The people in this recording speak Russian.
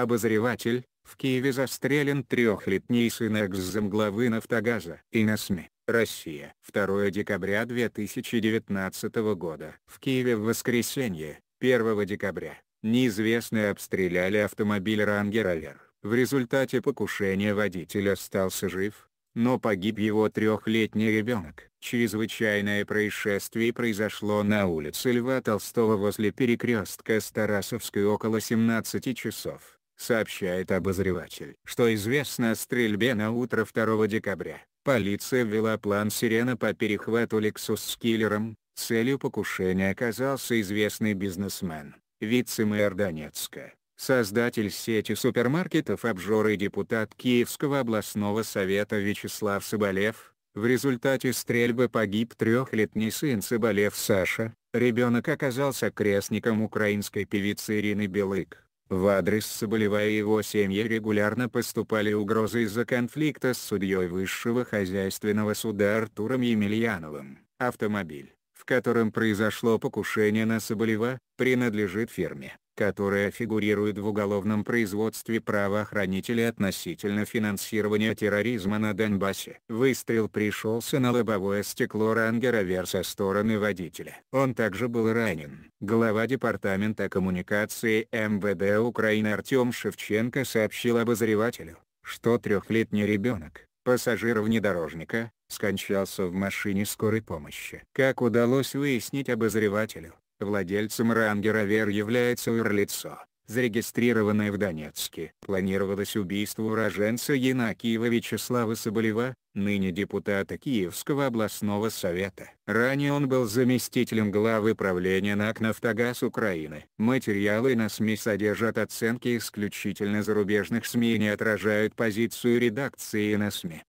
Обозреватель, в Киеве застрелен трехлетний сын экс-замглавы «Нафтогаза». И на СМИ. Россия. 2 декабря 2019 года. В Киеве в воскресенье, 1 декабря, неизвестные обстреляли автомобиль «Рангер-Алер». В результате покушения водитель остался жив, но погиб его трехлетний ребенок. Чрезвычайное происшествие произошло на улице Льва Толстого возле перекрестка с Тарасовской около 17 часов сообщает обозреватель, что известно о стрельбе на утро 2 декабря. Полиция ввела план «Сирена» по перехвату «Лексус» с киллером, целью покушения оказался известный бизнесмен, вице-мэр Донецка, создатель сети супермаркетов «Обжор» и депутат Киевского областного совета Вячеслав Соболев. В результате стрельбы погиб трехлетний сын Соболев Саша, ребенок оказался крестником украинской певицы Ирины Белык. В адрес Соболева и его семьи регулярно поступали угрозы из-за конфликта с судьей Высшего хозяйственного суда Артуром Емельяновым. Автомобиль, в котором произошло покушение на Соболева, принадлежит фирме которая фигурирует в уголовном производстве правоохранителей относительно финансирования терроризма на Донбассе. Выстрел пришелся на лобовое стекло Рангера Вер со стороны водителя. Он также был ранен. Глава Департамента коммуникации МВД Украины Артем Шевченко сообщил обозревателю, что трехлетний ребенок, пассажир внедорожника, скончался в машине скорой помощи. Как удалось выяснить обозревателю, Владельцем Рангера Вер является юрлицо, зарегистрированное в Донецке. Планировалось убийство уроженца Янакиева Вячеслава Соболева, ныне депутата Киевского областного совета. Ранее он был заместителем главы правления НАК «Нафтогаз Украины». Материалы на СМИ содержат оценки исключительно зарубежных СМИ и не отражают позицию редакции на СМИ.